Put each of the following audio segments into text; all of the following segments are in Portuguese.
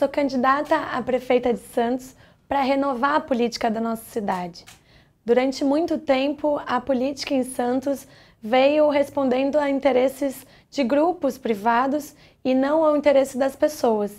sou candidata a prefeita de Santos para renovar a política da nossa cidade. Durante muito tempo, a política em Santos veio respondendo a interesses de grupos privados e não ao interesse das pessoas.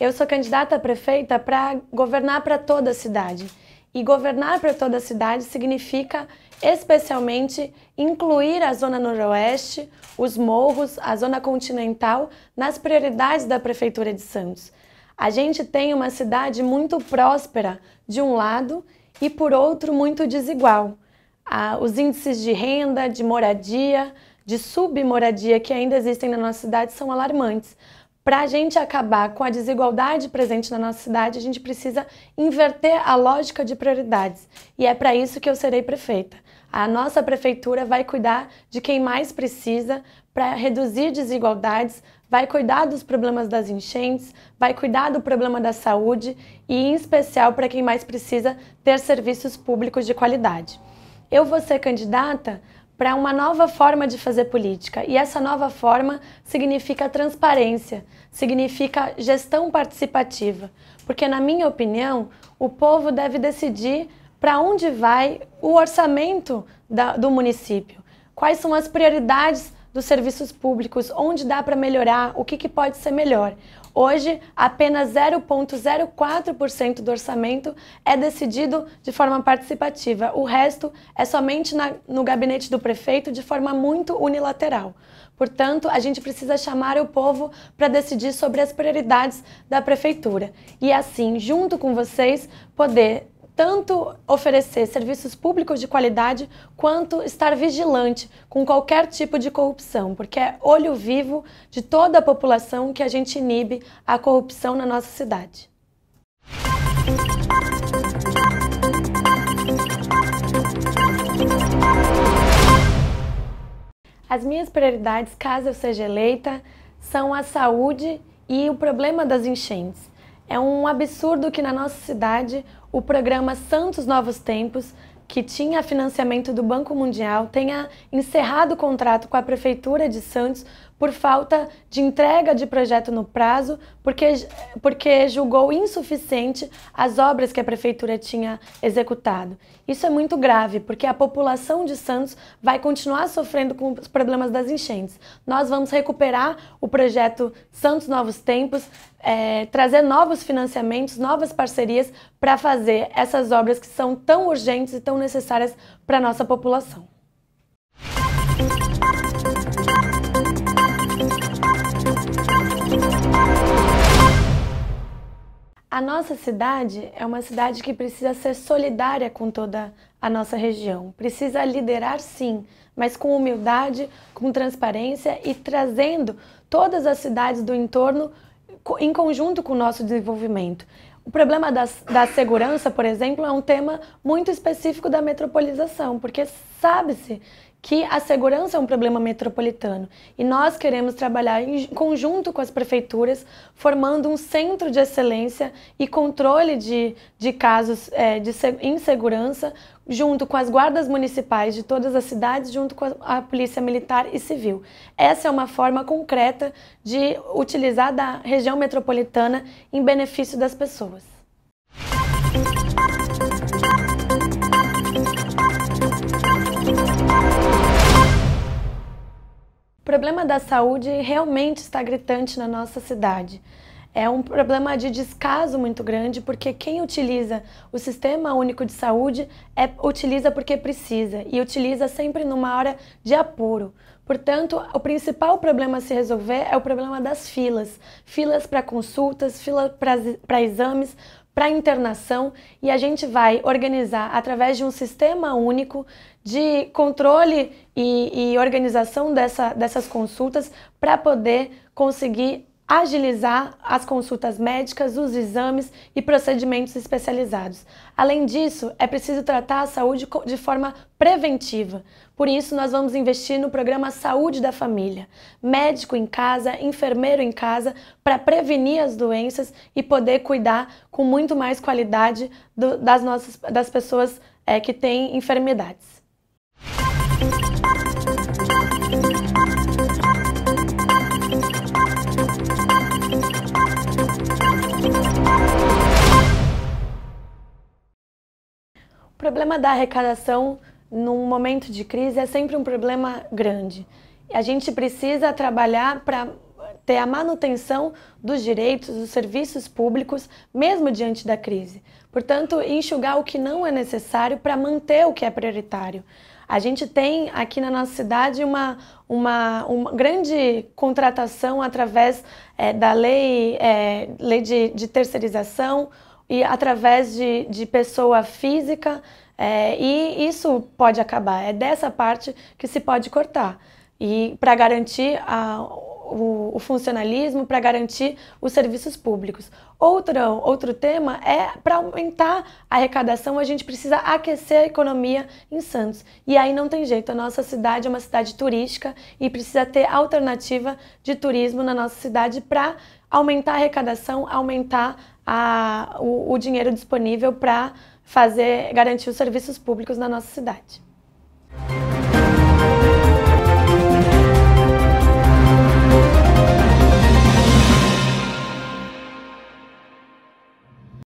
Eu sou candidata a prefeita para governar para toda a cidade. E governar para toda a cidade significa, especialmente, incluir a Zona Noroeste, os morros, a Zona Continental nas prioridades da Prefeitura de Santos. A gente tem uma cidade muito próspera de um lado e por outro muito desigual. Ah, os índices de renda, de moradia, de submoradia que ainda existem na nossa cidade são alarmantes. Para a gente acabar com a desigualdade presente na nossa cidade, a gente precisa inverter a lógica de prioridades. E é para isso que eu serei prefeita. A nossa prefeitura vai cuidar de quem mais precisa para reduzir desigualdades, vai cuidar dos problemas das enchentes, vai cuidar do problema da saúde e, em especial, para quem mais precisa ter serviços públicos de qualidade. Eu vou ser candidata para uma nova forma de fazer política. E essa nova forma significa transparência, significa gestão participativa. Porque, na minha opinião, o povo deve decidir para onde vai o orçamento da, do município, quais são as prioridades dos serviços públicos, onde dá para melhorar, o que, que pode ser melhor. Hoje, apenas 0,04% do orçamento é decidido de forma participativa. O resto é somente na, no gabinete do prefeito, de forma muito unilateral. Portanto, a gente precisa chamar o povo para decidir sobre as prioridades da prefeitura. E é assim, junto com vocês, poder tanto oferecer serviços públicos de qualidade quanto estar vigilante com qualquer tipo de corrupção, porque é olho vivo de toda a população que a gente inibe a corrupção na nossa cidade. As minhas prioridades, caso eu seja eleita, são a saúde e o problema das enchentes. É um absurdo que na nossa cidade o programa Santos Novos Tempos, que tinha financiamento do Banco Mundial, tenha encerrado o contrato com a Prefeitura de Santos por falta de entrega de projeto no prazo, porque, porque julgou insuficiente as obras que a prefeitura tinha executado. Isso é muito grave, porque a população de Santos vai continuar sofrendo com os problemas das enchentes. Nós vamos recuperar o projeto Santos Novos Tempos, é, trazer novos financiamentos, novas parcerias para fazer essas obras que são tão urgentes e tão necessárias para a nossa população. A nossa cidade é uma cidade que precisa ser solidária com toda a nossa região. Precisa liderar, sim, mas com humildade, com transparência e trazendo todas as cidades do entorno em conjunto com o nosso desenvolvimento. O problema da, da, segurança, por exemplo, é um tema muito específico da metropolização, porque sabe-se que a segurança é um problema metropolitano e nós queremos trabalhar em conjunto com as prefeituras, formando um centro de excelência e controle de, de casos é, de insegurança, junto com as guardas municipais de todas as cidades, junto com a, a polícia militar e civil. Essa é uma forma concreta de utilizar da região metropolitana em benefício das pessoas. problema da saúde realmente está gritante na nossa cidade. É um problema de descaso muito grande, porque quem utiliza o Sistema Único de Saúde é, utiliza porque precisa e utiliza sempre numa hora de apuro. Portanto, o principal problema a se resolver é o problema das filas. Filas para consultas, filas para exames, para internação e a gente vai organizar através de um sistema único de controle e, e organização dessa, dessas consultas para poder conseguir agilizar as consultas médicas, os exames e procedimentos especializados. Além disso, é preciso tratar a saúde de forma preventiva. Por isso, nós vamos investir no programa Saúde da Família. Médico em casa, enfermeiro em casa, para prevenir as doenças e poder cuidar com muito mais qualidade do, das, nossas, das pessoas é, que têm enfermidades. O problema da arrecadação num momento de crise é sempre um problema grande. A gente precisa trabalhar para ter a manutenção dos direitos, dos serviços públicos, mesmo diante da crise. Portanto, enxugar o que não é necessário para manter o que é prioritário. A gente tem aqui na nossa cidade uma, uma, uma grande contratação através é, da lei, é, lei de, de terceirização, e através de, de pessoa física, é, e isso pode acabar. É dessa parte que se pode cortar. E para garantir a, o, o funcionalismo, para garantir os serviços públicos. outro outro tema é para aumentar a arrecadação, a gente precisa aquecer a economia em Santos. E aí não tem jeito, a nossa cidade é uma cidade turística e precisa ter alternativa de turismo na nossa cidade para aumentar a arrecadação, aumentar a, o, o dinheiro disponível para fazer garantir os serviços públicos na nossa cidade.